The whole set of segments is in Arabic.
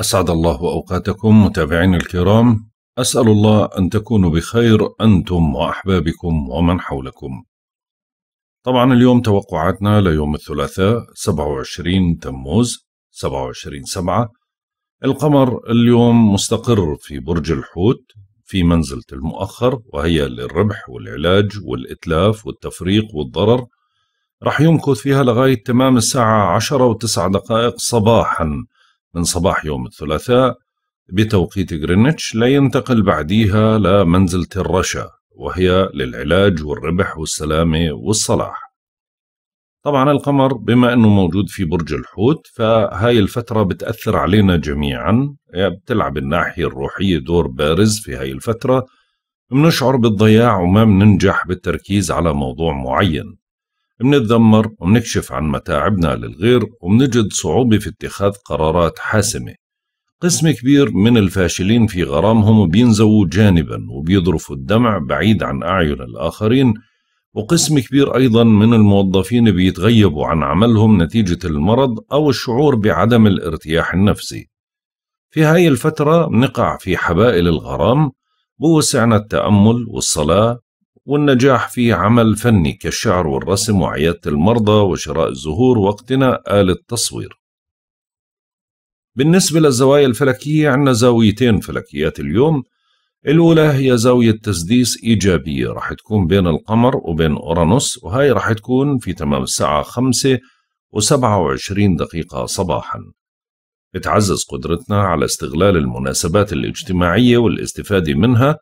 أسعد الله أوقاتكم متابعين الكرام أسأل الله أن تكونوا بخير أنتم وأحبابكم ومن حولكم طبعا اليوم توقعاتنا ليوم الثلاثاء 27 تموز 27 سبعة القمر اليوم مستقر في برج الحوت في منزلة المؤخر وهي للربح والعلاج والإتلاف والتفريق والضرر رح يمكث فيها لغاية تمام الساعة 10 و9 دقائق صباحاً من صباح يوم الثلاثاء بتوقيت غرينتش لينتقل بعديها لمنزلة الرشا وهي للعلاج والربح والسلامة والصلاح طبعا القمر بما أنه موجود في برج الحوت فهاي الفترة بتأثر علينا جميعا بتلعب الناحية الروحية دور بارز في هاي الفترة بنشعر بالضياع وما بننجح بالتركيز على موضوع معين منتذمر ومنكشف عن متاعبنا للغير ومنجد صعوبة في اتخاذ قرارات حاسمة قسم كبير من الفاشلين في غرامهم بينزووا جانبا وبيضرفوا الدمع بعيد عن أعين الآخرين وقسم كبير أيضا من الموظفين بيتغيبوا عن عملهم نتيجة المرض أو الشعور بعدم الارتياح النفسي في هاي الفترة نقع في حبائل الغرام بوسعنا التأمل والصلاة والنجاح في عمل فني كالشعر والرسم وعيادة المرضى وشراء الزهور واقتناء آلة تصوير بالنسبة للزوايا الفلكية عندنا زاويتين فلكيات اليوم الأولى هي زاوية تسديس إيجابية رح تكون بين القمر وبين أورانوس وهي رح تكون في تمام الساعة 5 و27 دقيقة صباحا بتعزز قدرتنا على استغلال المناسبات الاجتماعية والاستفادة منها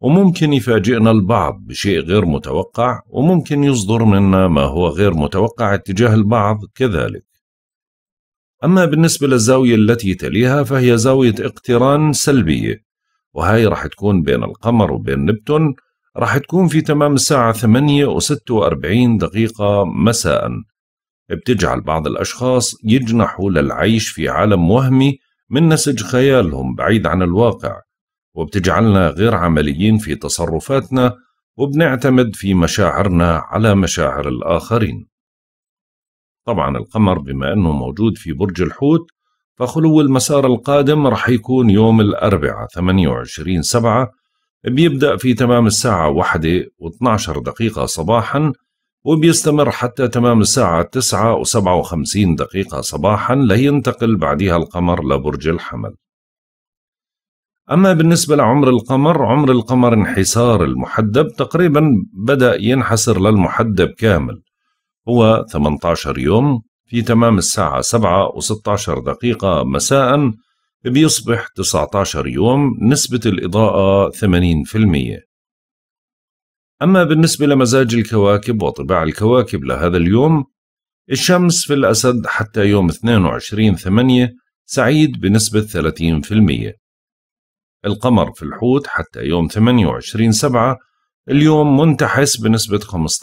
وممكن يفاجئنا البعض بشيء غير متوقع وممكن يصدر منا ما هو غير متوقع اتجاه البعض كذلك أما بالنسبة للزاوية التي تليها فهي زاوية اقتران سلبية وهي راح تكون بين القمر وبين نبتون راح تكون في تمام الساعة 8 و 46 دقيقة مساء بتجعل بعض الأشخاص يجنحوا للعيش في عالم وهمي من نسج خيالهم بعيد عن الواقع وبتجعلنا غير عمليين في تصرفاتنا وبنعتمد في مشاعرنا على مشاعر الآخرين طبعا القمر بما أنه موجود في برج الحوت فخلو المسار القادم رح يكون يوم الأربعاء 28 سبعة بيبدأ في تمام الساعة واحدة و12 دقيقة صباحا وبيستمر حتى تمام الساعة تسعه و57 دقيقة صباحا لينتقل بعدها القمر لبرج الحمل أما بالنسبة لعمر القمر عمر القمر انحسار المحدب تقريبا بدأ ينحسر للمحدب كامل هو 18 يوم في تمام الساعة 7 و16 دقيقة مساء بيصبح 19 يوم نسبة الإضاءة 80% أما بالنسبة لمزاج الكواكب وطباع الكواكب لهذا اليوم الشمس في الأسد حتى يوم 22 8 سعيد بنسبة 30% القمر في الحوت حتى يوم 28 سبعة اليوم منتحس بنسبة 15%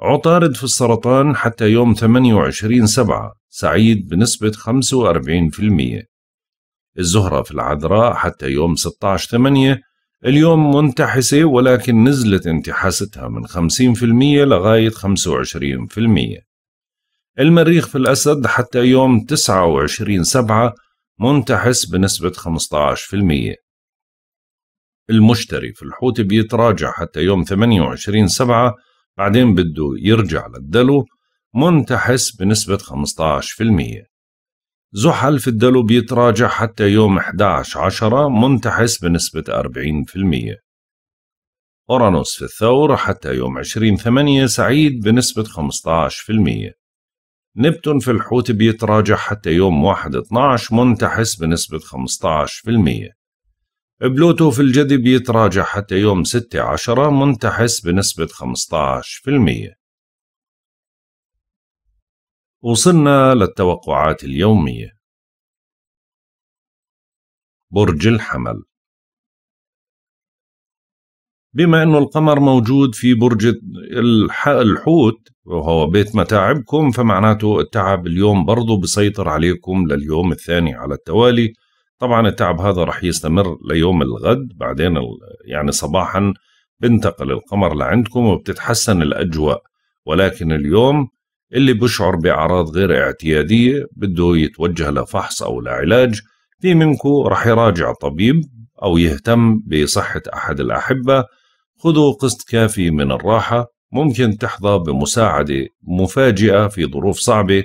عطارد في السرطان حتى يوم 28 سبعة سعيد بنسبة 45% الزهرة في العذراء حتى يوم 16 8 اليوم منتحسة ولكن نزلت انتحاستها من 50% لغاية 25% المريخ في الأسد حتى يوم 29 سبعة منتحس بنسبة 15% المشتري في الحوت بيتراجع حتى يوم 28 سبعة بعدين بده يرجع للدلو منتحس بنسبة 15% زحل في الدلو بيتراجع حتى يوم 11 عشرة منتحس بنسبة 40% أورانوس في الثور حتى يوم 20 ثمانية سعيد بنسبة 15% نبتون في الحوت بيتراجع حتى يوم 1-12 منتحس بنسبة 15% بلوتو في الجدي بيتراجع حتى يوم ستة عشرة منتحس بنسبة 15% وصلنا للتوقعات اليومية برج الحمل بما انه القمر موجود في برج الحوت وهو بيت متاعبكم فمعناته التعب اليوم برضه بيسيطر عليكم لليوم الثاني على التوالي طبعا التعب هذا رح يستمر ليوم الغد بعدين يعني صباحا بنتقل القمر لعندكم وبتتحسن الاجواء ولكن اليوم اللي بشعر بأعراض غير اعتيادية بده يتوجه لفحص أو لعلاج في منكم رح يراجع طبيب أو يهتم بصحة أحد الأحبة خذوا قسط كافي من الراحة ممكن تحظى بمساعدة مفاجئة في ظروف صعبة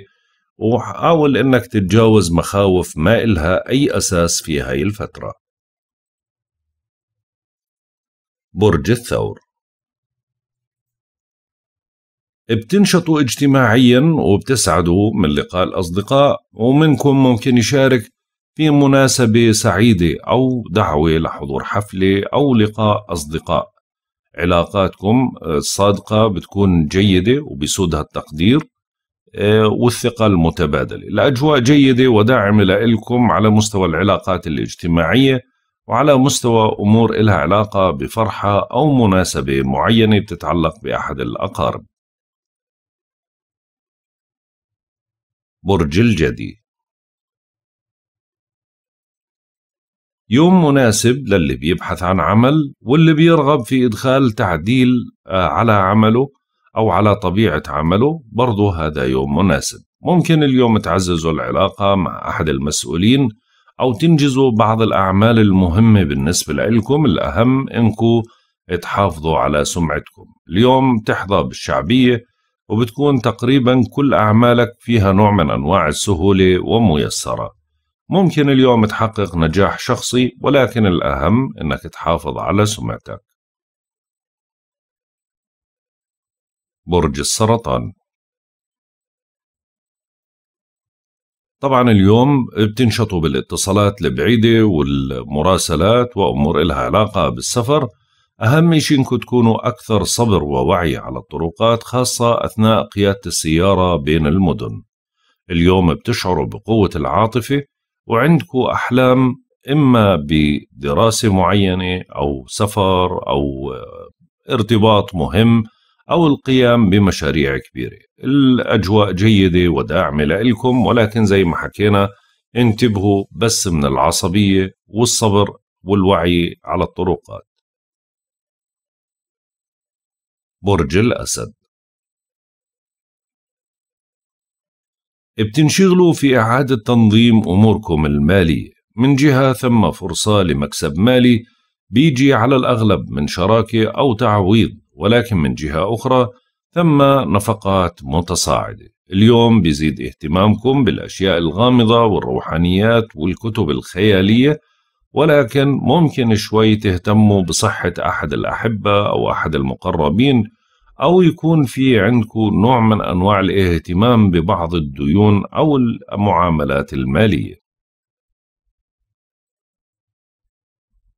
وحاول انك تتجاوز مخاوف ما إلها أي أساس في هاي الفترة برج الثور بتنشطوا اجتماعيا وبتسعدوا من لقاء الأصدقاء ومنكم ممكن يشارك في مناسبة سعيدة أو دعوة لحضور حفلة أو لقاء أصدقاء علاقاتكم آه، الصادقة بتكون جيدة وبيسودها التقدير آه، والثقة المتبادلة الأجواء جيدة وداعمة لكم على مستوى العلاقات الاجتماعية وعلى مستوى أمور إلها علاقة بفرحة أو مناسبة معينة بتتعلق بأحد الأقارب برج الجدي يوم مناسب للي بيبحث عن عمل واللي بيرغب في إدخال تعديل آه، على عمله أو على طبيعة عمله برضه هذا يوم مناسب ممكن اليوم تعززوا العلاقة مع أحد المسؤولين أو تنجزوا بعض الأعمال المهمة بالنسبة لكم الأهم إنكم تحافظوا على سمعتكم اليوم تحظى بالشعبية وبتكون تقريبا كل أعمالك فيها نوع من أنواع السهولة وميسرة ممكن اليوم تحقق نجاح شخصي ولكن الأهم إنك تحافظ على سمعتك. برج السرطان طبعا اليوم بتنشطوا بالاتصالات البعيدة والمراسلات وأمور إلها علاقة بالسفر أهم شيء إنكم تكونوا أكثر صبر ووعي على الطرقات خاصة أثناء قيادة السيارة بين المدن اليوم بتشعروا بقوة العاطفة وعندكم أحلام إما بدراسة معينة أو سفر أو آه، ارتباط مهم أو القيام بمشاريع كبيرة الأجواء جيدة وداعمة لإلكم ولكن زي ما حكينا انتبهوا بس من العصبية والصبر والوعي على الطرقات برج الأسد بتنشغلوا في إعادة تنظيم أموركم المالية من جهة ثم فرصة لمكسب مالي بيجي على الأغلب من شراكة أو تعويض ولكن من جهة أخرى ثم نفقات متصاعدة اليوم بيزيد اهتمامكم بالأشياء الغامضة والروحانيات والكتب الخيالية ولكن ممكن شوي تهتموا بصحة أحد الأحبة أو أحد المقربين أو يكون في عندكم نوع من أنواع الاهتمام ببعض الديون أو المعاملات المالية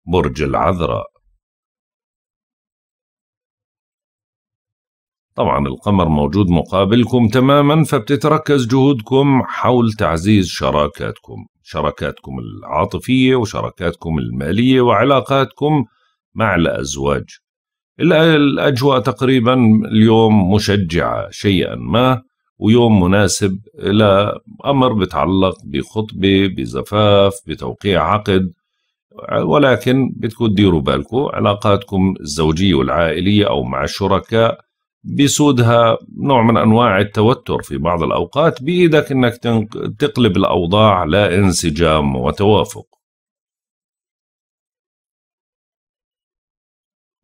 برج العذراء طبعا القمر موجود مقابلكم تماما فبتتركز جهودكم حول تعزيز شراكاتكم شراكاتكم العاطفية وشراكاتكم المالية وعلاقاتكم مع الأزواج الأجواء تقريبا اليوم مشجعة شيئا ما ويوم مناسب لأمر بتعلق بخطبة بزفاف بتوقيع عقد ولكن بدكم تديروا بالكم علاقاتكم الزوجية والعائلية أو مع الشركاء بسودها نوع من أنواع التوتر في بعض الأوقات بإيدك أنك تقلب الأوضاع لانسجام وتوافق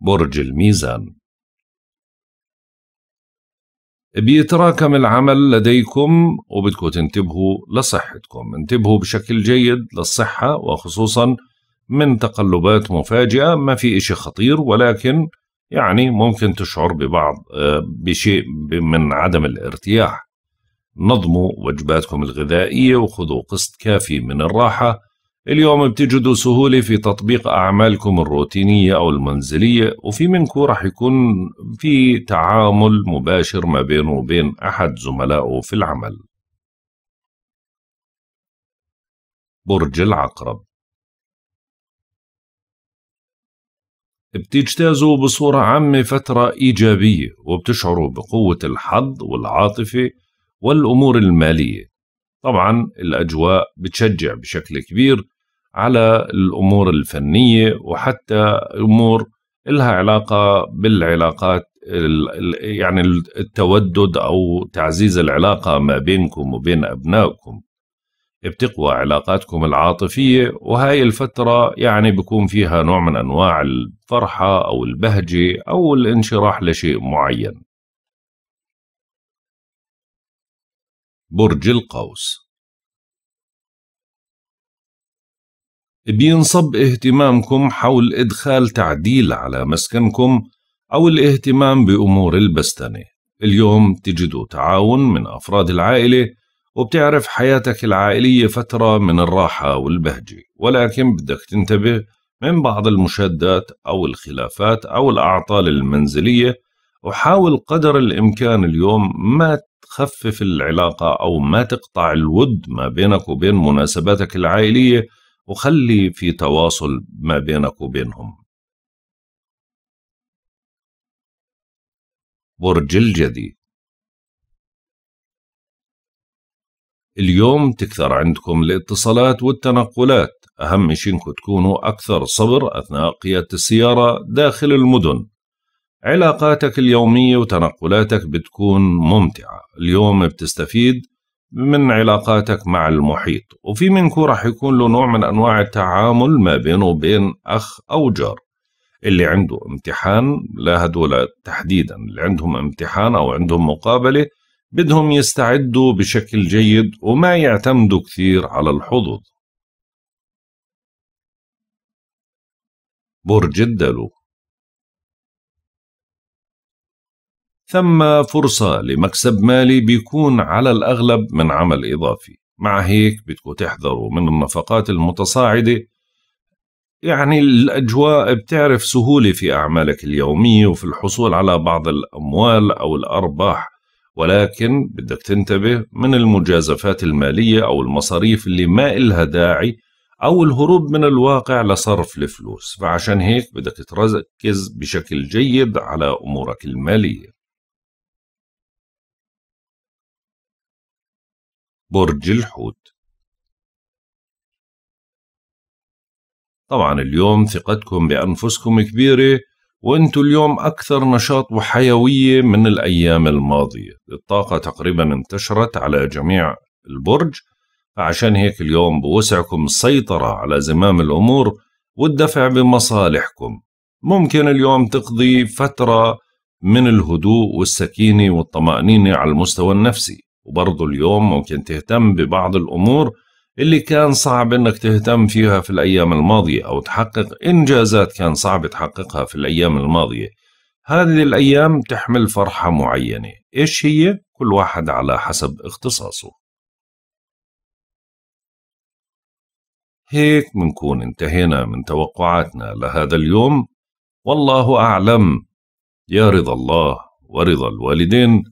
برج الميزان بيتراكم العمل لديكم وبدكم تنتبهوا لصحتكم انتبهوا بشكل جيد للصحة وخصوصا من تقلبات مفاجئة ما في إشي خطير ولكن يعني ممكن تشعر ببعض آه، بشيء من عدم الارتياح نظموا وجباتكم الغذائية وخذوا قسط كافي من الراحة اليوم بتجدوا سهولة في تطبيق أعمالكم الروتينية أو المنزلية وفي منكم رح يكون في تعامل مباشر ما بينه وبين أحد زملائه في العمل برج العقرب بتجتازوا بصورة عامة فترة إيجابية وبتشعروا بقوة الحظ والعاطفة والأمور المالية طبعا الأجواء بتشجع بشكل كبير على الامور الفنيه وحتى امور لها علاقه بالعلاقات يعني التودد او تعزيز العلاقه ما بينكم وبين ابنائكم بتقوى علاقاتكم العاطفيه وهاي الفتره يعني بكون فيها نوع من انواع الفرحه او البهجه او الانشراح لشيء معين برج القوس بينصب اهتمامكم حول إدخال تعديل على مسكنكم أو الاهتمام بأمور البستنة اليوم تجدوا تعاون من أفراد العائلة وبتعرف حياتك العائلية فترة من الراحة والبهجة ولكن بدك تنتبه من بعض المشادات أو الخلافات أو الأعطال المنزلية وحاول قدر الإمكان اليوم ما تخفف العلاقة أو ما تقطع الود ما بينك وبين مناسباتك العائلية وخلي في تواصل ما بينك وبينهم برج الجدي اليوم تكثر عندكم الاتصالات والتنقلات أهم شيء انكم تكونوا أكثر صبر أثناء قيادة السيارة داخل المدن علاقاتك اليومية وتنقلاتك بتكون ممتعة اليوم بتستفيد من علاقاتك مع المحيط وفي منكم راح يكون له نوع من أنواع التعامل ما بينه وبين أخ أو جار اللي عنده امتحان لا هدول تحديدا اللي عندهم امتحان أو عندهم مقابلة بدهم يستعدوا بشكل جيد وما يعتمدوا كثير على الحظوظ برج الدلو ثم فرصة لمكسب مالي بيكون على الأغلب من عمل إضافي مع هيك بدكم تحذروا من النفقات المتصاعدة يعني الأجواء بتعرف سهولة في أعمالك اليومية وفي الحصول على بعض الأموال أو الأرباح ولكن بدك تنتبه من المجازفات المالية أو المصاريف اللي ما إلها داعي أو الهروب من الواقع لصرف الفلوس فعشان هيك بدك تركز بشكل جيد على أمورك المالية برج الحوت طبعا اليوم ثقتكم بأنفسكم كبيرة وانتوا اليوم أكثر نشاط وحيوية من الأيام الماضية الطاقة تقريبا انتشرت على جميع البرج فعشان هيك اليوم بوسعكم السيطرة على زمام الأمور والدفع بمصالحكم ممكن اليوم تقضي فترة من الهدوء والسكينة والطمأنينة على المستوى النفسي وبرضه اليوم ممكن تهتم ببعض الأمور اللي كان صعب إنك تهتم فيها في الأيام الماضية أو تحقق إنجازات كان صعب تحققها في الأيام الماضية هذه الأيام تحمل فرحة معينة إيش هي؟ كل واحد على حسب اختصاصه هيك منكون انتهينا من توقعاتنا لهذا اليوم والله أعلم يا رضا الله ورضا الوالدين